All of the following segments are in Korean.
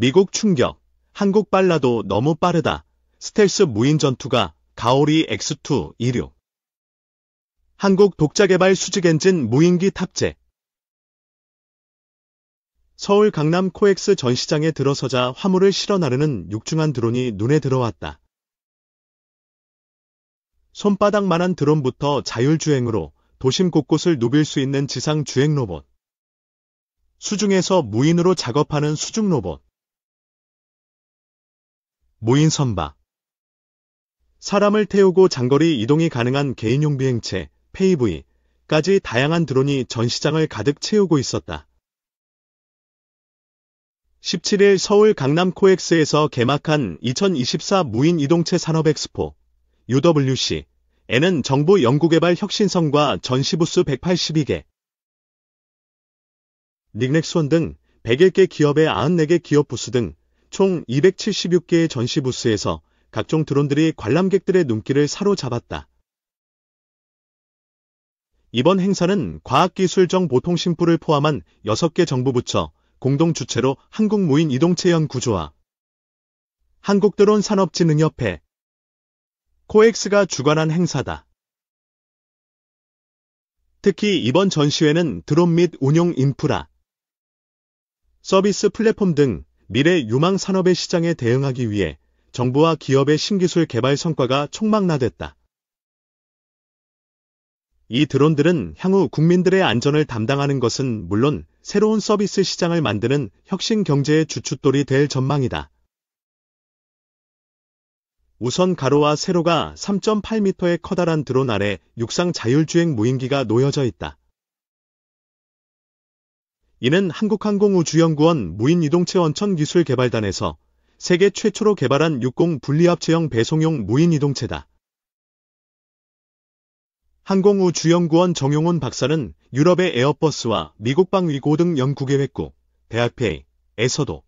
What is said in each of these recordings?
미국 충격, 한국 빨라도 너무 빠르다. 스텔스 무인 전투가 가오리 X2 이륙. 한국 독자개발 수직 엔진 무인기 탑재. 서울 강남 코엑스 전시장에 들어서자 화물을 실어 나르는 육중한 드론이 눈에 들어왔다. 손바닥만한 드론부터 자율주행으로 도심 곳곳을 누빌 수 있는 지상 주행 로봇. 수중에서 무인으로 작업하는 수중 로봇. 모인 선박 사람을 태우고 장거리 이동이 가능한 개인용 비행체 페이브이까지 다양한 드론이 전시장을 가득 채우고 있었다. 17일 서울 강남 코엑스에서 개막한 2024 무인 이동체 산업 엑스포 UWC 에는 정부 연구개발 혁신성과 전시부스 182개, 닉넥스원 등 101개 기업의 94개 기업 부스 등총 276개의 전시부스에서 각종 드론들이 관람객들의 눈길을 사로잡았다. 이번 행사는 과학기술정보통신부를 포함한 6개 정부부처 공동 주체로 한국무인 이동체연 구조와 한국드론 산업진흥협회 코엑스가 주관한 행사다. 특히 이번 전시회는 드론 및 운용 인프라, 서비스 플랫폼 등 미래 유망 산업의 시장에 대응하기 위해 정부와 기업의 신기술 개발 성과가 촉망나됐다. 이 드론들은 향후 국민들의 안전을 담당하는 것은 물론 새로운 서비스 시장을 만드는 혁신 경제의 주춧돌이 될 전망이다. 우선 가로와 세로가 3.8m의 커다란 드론 아래 육상 자율주행 무인기가 놓여져 있다. 이는 한국항공우주연구원 무인이동체원천기술개발단에서 세계 최초로 개발한 60 분리합체형 배송용 무인이동체다. 항공우주연구원 정용훈 박사는 유럽의 에어버스와 미국 방위고 등 연구계획국, 대학회에서도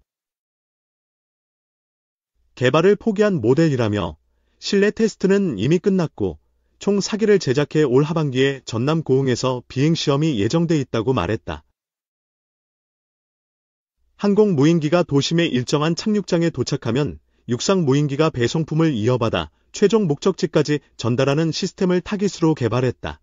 개발을 포기한 모델이라며 실내 테스트는 이미 끝났고 총 4기를 제작해 올 하반기에 전남 고흥에서 비행시험이 예정돼 있다고 말했다. 항공 무인기가 도심의 일정한 착륙장에 도착하면 육상 무인기가 배송품을 이어받아 최종 목적지까지 전달하는 시스템을 타깃으로 개발했다.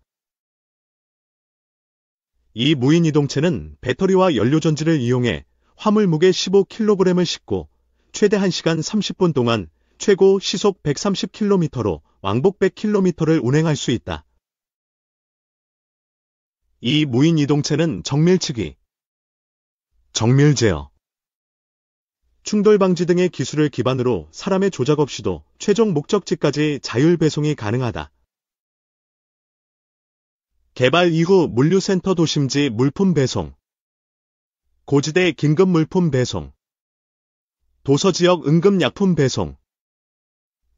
이 무인 이동체는 배터리와 연료 전지를 이용해 화물 무게 15kg을 싣고 최대 1시간 30분 동안 최고 시속 130km로 왕복 100km를 운행할 수 있다. 이 무인 이동체는 정밀측이 정밀 제어, 충돌 방지 등의 기술을 기반으로 사람의 조작 없이도 최종 목적지까지 자율 배송이 가능하다. 개발 이후 물류센터 도심지 물품 배송, 고지대 긴급 물품 배송, 도서지역 응급약품 배송,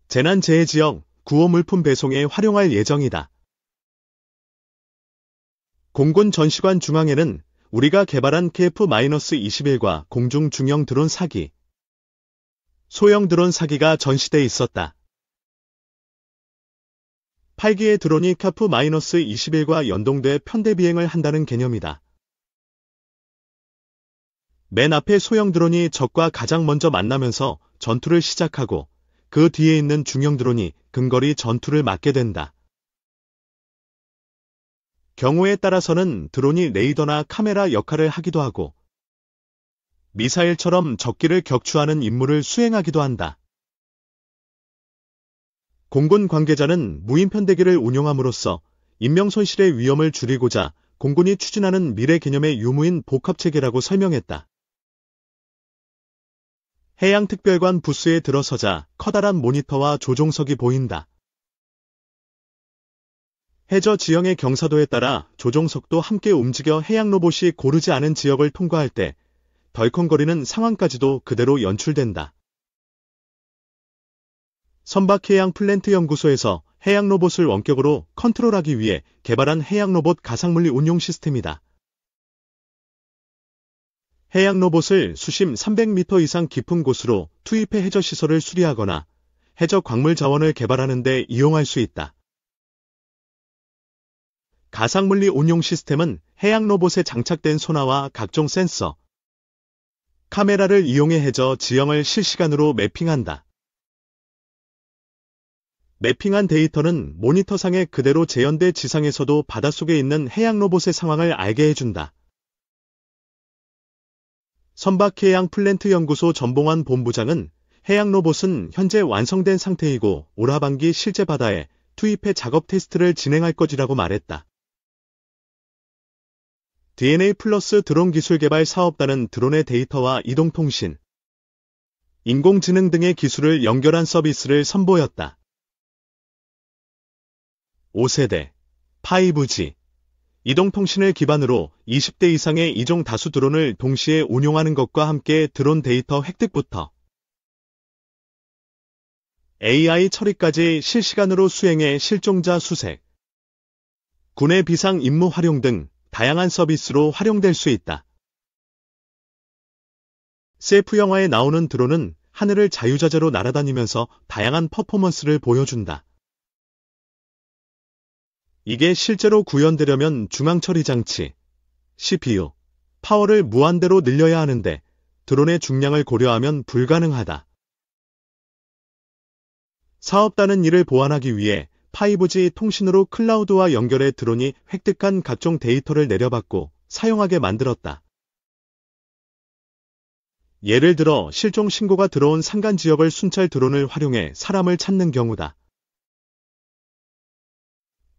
재난재해지역 구호물품 배송에 활용할 예정이다. 공군 전시관 중앙에는 우리가 개발한 KF-21과 공중 중형 드론 사기, 소형 드론 사기가 전시돼 있었다. 8기의 드론이 KF-21과 연동돼 편대 비행을 한다는 개념이다. 맨 앞에 소형 드론이 적과 가장 먼저 만나면서 전투를 시작하고 그 뒤에 있는 중형 드론이 근거리 전투를 맡게 된다. 경우에 따라서는 드론이 레이더나 카메라 역할을 하기도 하고 미사일처럼 적기를 격추하는 임무를 수행하기도 한다. 공군 관계자는 무인편대기를 운용함으로써 인명 손실의 위험을 줄이고자 공군이 추진하는 미래 개념의 유무인 복합체계라고 설명했다. 해양특별관 부스에 들어서자 커다란 모니터와 조종석이 보인다. 해저 지형의 경사도에 따라 조종 석도 함께 움직여 해양 로봇이 고르지 않은 지역을 통과할 때 덜컹거리는 상황까지도 그대로 연출된다. 선박 해양 플랜트 연구소에서 해양 로봇을 원격으로 컨트롤하기 위해 개발한 해양 로봇 가상물리 운용 시스템이다. 해양 로봇을 수심 300m 이상 깊은 곳으로 투입해 해저 시설을 수리하거나 해저 광물 자원을 개발하는 데 이용할 수 있다. 가상물리 운용 시스템은 해양 로봇에 장착된 소나와 각종 센서, 카메라를 이용해 해저 지형을 실시간으로 매핑한다. 매핑한 데이터는 모니터상에 그대로 재현돼 지상에서도 바닷속에 있는 해양 로봇의 상황을 알게 해준다. 선박해양 플랜트 연구소 전봉환 본부장은 해양 로봇은 현재 완성된 상태이고 올 하반기 실제 바다에 투입해 작업 테스트를 진행할 것이라고 말했다. DNA 플러스 드론 기술 개발 사업단은 드론의 데이터와 이동통신, 인공지능 등의 기술을 연결한 서비스를 선보였다. 5세대 5G 이동통신을 기반으로 20대 이상의 이종 다수 드론을 동시에 운용하는 것과 함께 드론 데이터 획득부터 AI 처리까지 실시간으로 수행해 실종자 수색, 군의 비상 임무 활용 등 다양한 서비스로 활용될 수 있다. 셀프 영화에 나오는 드론은 하늘을 자유자재로 날아다니면서 다양한 퍼포먼스를 보여준다. 이게 실제로 구현되려면 중앙처리 장치, CPU, 파워를 무한대로 늘려야 하는데 드론의 중량을 고려하면 불가능하다. 사업단은 이를 보완하기 위해 5G 통신으로 클라우드와 연결해 드론이 획득한 각종 데이터를 내려받고 사용하게 만들었다. 예를 들어 실종 신고가 들어온 산간 지역을 순찰 드론을 활용해 사람을 찾는 경우다.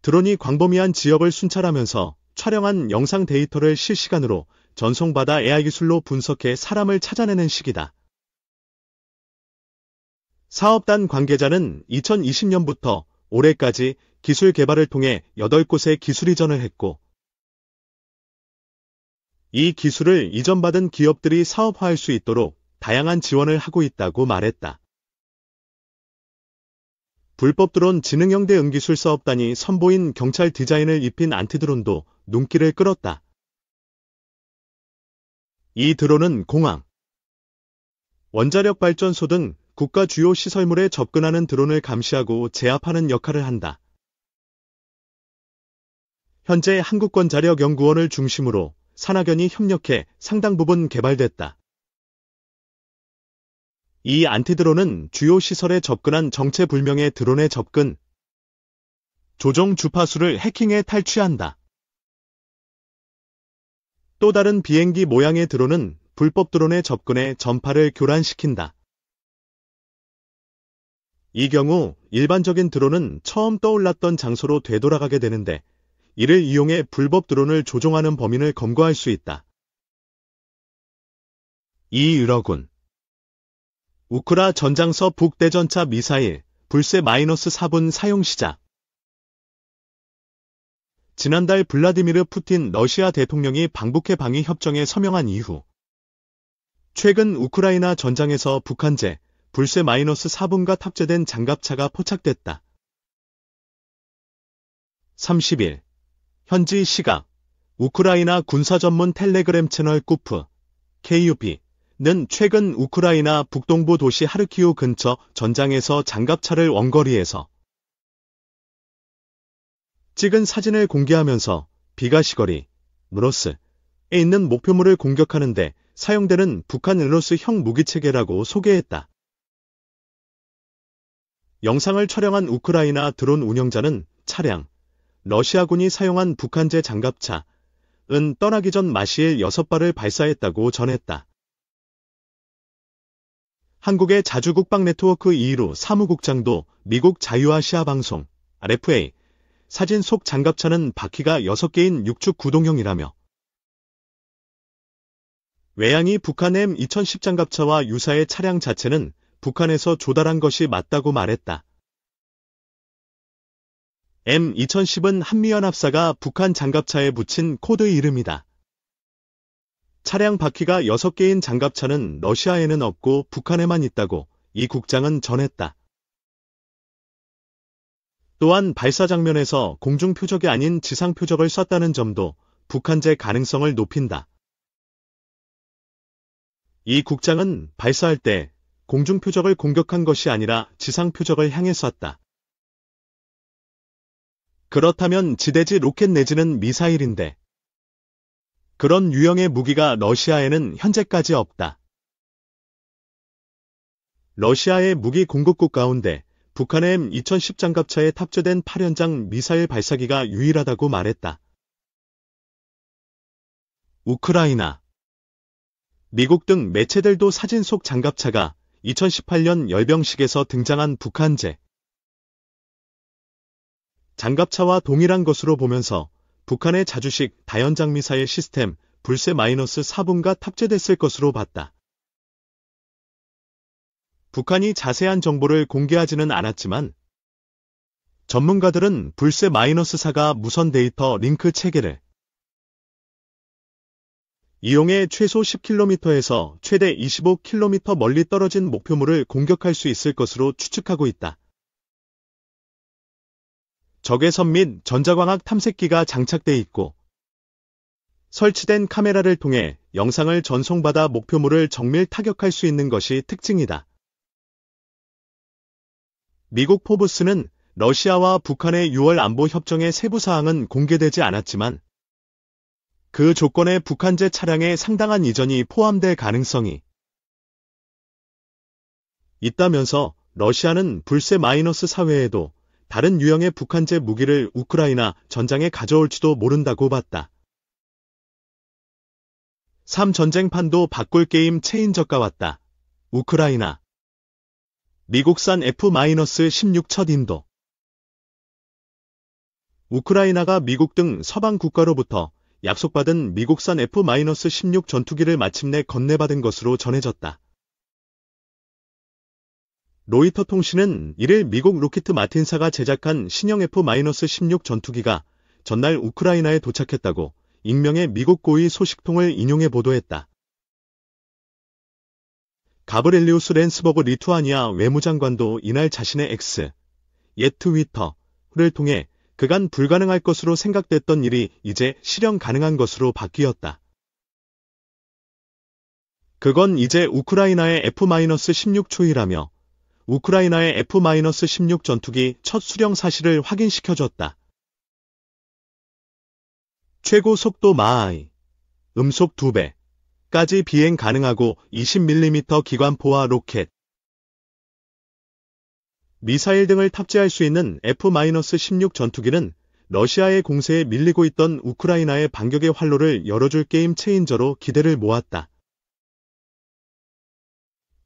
드론이 광범위한 지역을 순찰하면서 촬영한 영상 데이터를 실시간으로 전송받아 AI 기술로 분석해 사람을 찾아내는 시기다. 사업단 관계자는 2020년부터 올해까지 기술 개발을 통해 8곳의 기술 이전을 했고 이 기술을 이전받은 기업들이 사업화할 수 있도록 다양한 지원을 하고 있다고 말했다. 불법 드론 지능형 대응 기술 사업단이 선보인 경찰 디자인을 입힌 안티드론도 눈길을 끌었다. 이 드론은 공항, 원자력 발전소 등 국가 주요 시설물에 접근하는 드론을 감시하고 제압하는 역할을 한다. 현재 한국권자력연구원을 중심으로 산학연이 협력해 상당 부분 개발됐다. 이 안티드론은 주요 시설에 접근한 정체불명의 드론에 접근, 조종 주파수를 해킹해 탈취한다. 또 다른 비행기 모양의 드론은 불법 드론에 접근해 전파를 교란시킨다. 이 경우 일반적인 드론은 처음 떠올랐던 장소로 되돌아가게 되는데 이를 이용해 불법 드론을 조종하는 범인을 검거할 수 있다. 이유러군 우크라 전장서 북대전차 미사일 불세 마이너스 4분 사용 시작 지난달 블라디미르 푸틴 러시아 대통령이 방북해 방위 협정에 서명한 이후 최근 우크라이나 전장에서 북한제 불쇠 마이너스 4분과 탑재된 장갑차가 포착됐다. 30일 현지 시각 우크라이나 군사 전문 텔레그램 채널 쿠프 KUP는 최근 우크라이나 북동부 도시 하르키우 근처 전장에서 장갑차를 원거리에서 찍은 사진을 공개하면서 비가시거리 으로스에 있는 목표물을 공격하는데 사용되는 북한 으로스형 무기체계라고 소개했다. 영상을 촬영한 우크라이나 드론 운영자는 차량, 러시아군이 사용한 북한제 장갑차, 은 떠나기 전 마시엘 6발을 발사했다고 전했다. 한국의 자주국방 네트워크 2희로 사무국장도 미국 자유아시아 방송 RFA 사진 속 장갑차는 바퀴가 6개인 6축 구동형이라며 외양이 북한 M2010 장갑차와 유사의 차량 자체는 북한에서 조달한 것이 맞다고 말했다. M2010은 한미연합사가 북한 장갑차에 붙인 코드 이름이다. 차량 바퀴가 6개인 장갑차는 러시아에는 없고 북한에만 있다고 이 국장은 전했다. 또한 발사 장면에서 공중 표적이 아닌 지상 표적을 썼다는 점도 북한제 가능성을 높인다. 이 국장은 발사할 때 공중 표적을 공격한 것이 아니라 지상 표적을 향해 쐈다. 그렇다면 지대지 로켓 내지는 미사일인데 그런 유형의 무기가 러시아에는 현재까지 없다. 러시아의 무기 공급국 가운데 북한의 M2010 장갑차에 탑재된 8연장 미사일 발사기가 유일하다고 말했다. 우크라이나 미국 등 매체들도 사진 속 장갑차가 2018년 열병식에서 등장한 북한제 장갑차와 동일한 것으로 보면서 북한의 자주식 다연장 미사일 시스템 불세 마이너스 4분과 탑재됐을 것으로 봤다. 북한이 자세한 정보를 공개하지는 않았지만 전문가들은 불세 마이너스 4가 무선 데이터 링크 체계를 이용해 최소 10km에서 최대 25km 멀리 떨어진 목표물을 공격할 수 있을 것으로 추측하고 있다. 적외 선및 전자광학 탐색기가 장착돼 있고 설치된 카메라를 통해 영상을 전송받아 목표물을 정밀 타격할 수 있는 것이 특징이다. 미국 포브스는 러시아와 북한의 6월 안보 협정의 세부 사항은 공개되지 않았지만 그 조건에 북한제 차량에 상당한 이전이 포함될 가능성이 있다면서 러시아는 불세 마이너스 사회에도 다른 유형의 북한제 무기를 우크라이나 전장에 가져올지도 모른다고 봤다. 3. 전쟁판도 바꿀 게임 체인저가 왔다. 우크라이나 미국산 F-16 첫 인도 우크라이나가 미국 등 서방 국가로부터 약속받은 미국산 F-16 전투기를 마침내 건네받은 것으로 전해졌다. 로이터 통신은 1일 미국 로키트 마틴사가 제작한 신형 F-16 전투기가 전날 우크라이나에 도착했다고 익명의 미국 고위 소식통을 인용해 보도했다. 가브렐리우스 랜스버그 리투아니아 외무장관도 이날 자신의 X, 옛 트위터를 통해 그간 불가능할 것으로 생각됐던 일이 이제 실현 가능한 것으로 바뀌었다. 그건 이제 우크라이나의 F-16 초이라며 우크라이나의 F-16 전투기 첫 수령 사실을 확인시켜줬다. 최고 속도 마하이, 음속 2배까지 비행 가능하고 20mm 기관포와 로켓, 미사일 등을 탑재할 수 있는 F-16 전투기는 러시아의 공세에 밀리고 있던 우크라이나의 반격의 활로를 열어줄 게임 체인저로 기대를 모았다.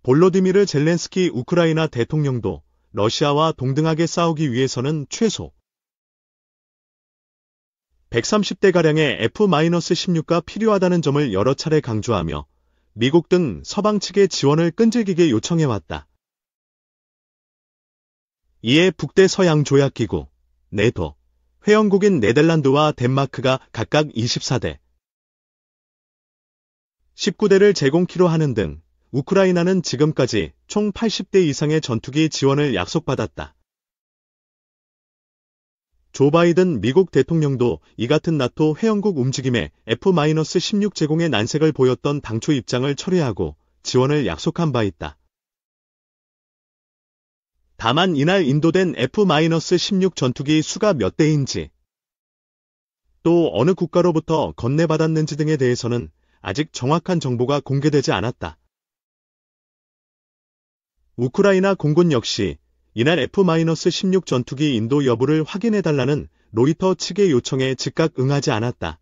볼로디미르 젤렌스키 우크라이나 대통령도 러시아와 동등하게 싸우기 위해서는 최소 130대가량의 F-16가 필요하다는 점을 여러 차례 강조하며 미국 등 서방 측의 지원을 끈질기게 요청해왔다. 이에 북대 서양 조약기구, 네도 회원국인 네덜란드와 덴마크가 각각 24대, 19대를 제공키로 하는 등 우크라이나는 지금까지 총 80대 이상의 전투기 지원을 약속받았다. 조 바이든 미국 대통령도 이 같은 나토 회원국 움직임에 F-16 제공의 난색을 보였던 당초 입장을 철회하고 지원을 약속한 바 있다. 다만 이날 인도된 F-16 전투기 수가 몇 대인지 또 어느 국가로부터 건네받았는지 등에 대해서는 아직 정확한 정보가 공개되지 않았다. 우크라이나 공군 역시 이날 F-16 전투기 인도 여부를 확인해달라는 로이터 측의 요청에 즉각 응하지 않았다.